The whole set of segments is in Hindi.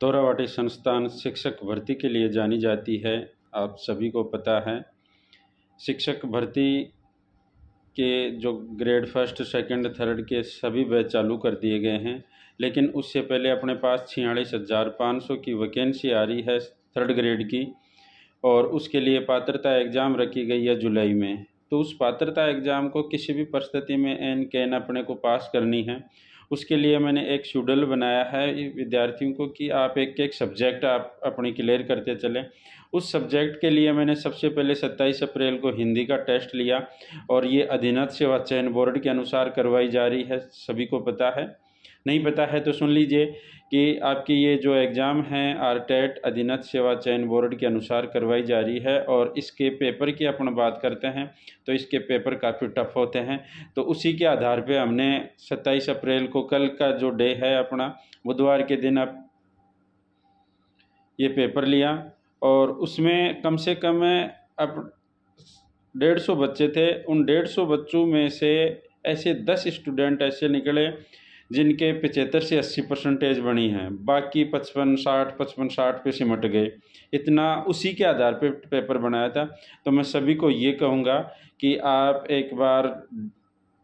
तोरावाटी संस्थान शिक्षक भर्ती के लिए जानी जाती है आप सभी को पता है शिक्षक भर्ती के जो ग्रेड फर्स्ट सेकंड थर्ड के सभी बैच चालू कर दिए गए हैं लेकिन उससे पहले अपने पास छियालीस हज़ार पाँच सौ की वैकेंसी आ रही है थर्ड ग्रेड की और उसके लिए पात्रता एग्ज़ाम रखी गई है जुलाई में तो उस पात्रता एग्ज़ाम को किसी भी परिस्थिति में एन कैन अपने को पास करनी है उसके लिए मैंने एक शेड्यूल बनाया है विद्यार्थियों को कि आप एक एक सब्जेक्ट आप अपनी क्लियर करते चलें उस सब्जेक्ट के लिए मैंने सबसे पहले 27 अप्रैल को हिंदी का टेस्ट लिया और ये अधीनत सेवा चयन बोर्ड के अनुसार करवाई जा रही है सभी को पता है नहीं पता है तो सुन लीजिए कि आपकी ये जो एग्ज़ाम है आर टेट अधीनत सेवा चयन बोर्ड के अनुसार करवाई जा रही है और इसके पेपर की अपन बात करते हैं तो इसके पेपर काफ़ी टफ होते हैं तो उसी के आधार पे हमने 27 अप्रैल को कल का जो डे है अपना बुधवार के दिन आप ये पेपर लिया और उसमें कम से कम अब डेढ़ सौ बच्चे थे उन डेढ़ सौ बच्चों में से ऐसे दस स्टूडेंट ऐसे निकले जिनके पचहत्तर से अस्सी परसेंटेज बनी है बाकी पचपन साठ पचपन साठ पे सिमट गए इतना उसी के आधार पे पेपर बनाया था तो मैं सभी को ये कहूँगा कि आप एक बार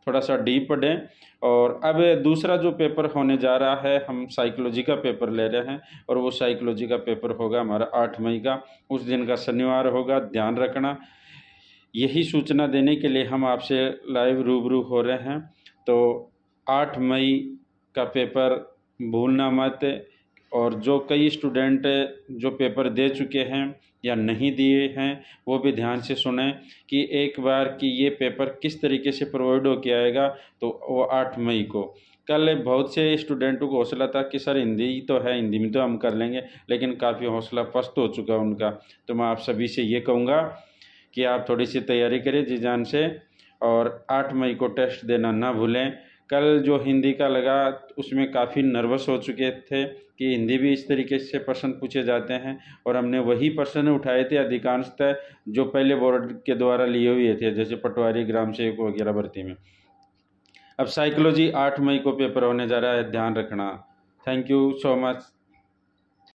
थोड़ा सा डीप पढ़ें और अब दूसरा जो पेपर होने जा रहा है हम साइकोलॉजी का पेपर ले रहे हैं और वो साइकोलॉजी का पेपर होगा हमारा आठ मई का उस दिन का शनिवार होगा ध्यान रखना यही सूचना देने के लिए हम आपसे लाइव रूबरू हो रहे हैं तो आठ मई का पेपर भूलना मत और जो कई स्टूडेंट जो पेपर दे चुके हैं या नहीं दिए हैं वो भी ध्यान से सुने कि एक बार कि ये पेपर किस तरीके से प्रोवाइड होके आएगा तो वो आठ मई को कल बहुत से स्टूडेंटों को हौसला था कि सर हिंदी तो है हिंदी में तो हम कर लेंगे लेकिन काफ़ी हौसला पस्त हो चुका उनका तो मैं आप सभी से ये कहूँगा कि आप थोड़ी सी तैयारी करें जी जान से और आठ मई को टेस्ट देना ना भूलें कल जो हिंदी का लगा उसमें काफ़ी नर्वस हो चुके थे कि हिंदी भी इस तरीके से प्रश्न पूछे जाते हैं और हमने वही प्रश्न उठाए थे अधिकांशतः जो पहले बोर्ड के द्वारा लिए हुए थे जैसे पटवारी ग्राम सेवक वगैरह भर्ती में अब साइकोलॉजी आठ मई को पेपर होने जा रहा है ध्यान रखना थैंक यू सो मच